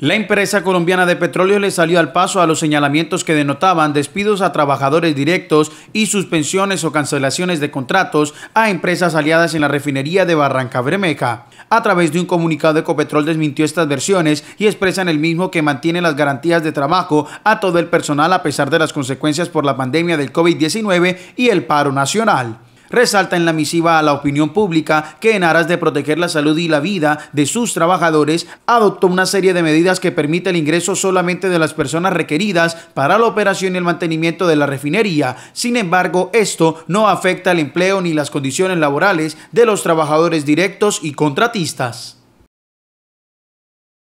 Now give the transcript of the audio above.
La empresa colombiana de petróleo le salió al paso a los señalamientos que denotaban despidos a trabajadores directos y suspensiones o cancelaciones de contratos a empresas aliadas en la refinería de Barranca Bermeja. A través de un comunicado, Ecopetrol desmintió estas versiones y expresan el mismo que mantiene las garantías de trabajo a todo el personal a pesar de las consecuencias por la pandemia del COVID-19 y el paro nacional resalta en la misiva a la opinión pública que en aras de proteger la salud y la vida de sus trabajadores, adoptó una serie de medidas que permite el ingreso solamente de las personas requeridas para la operación y el mantenimiento de la refinería. Sin embargo, esto no afecta el empleo ni las condiciones laborales de los trabajadores directos y contratistas.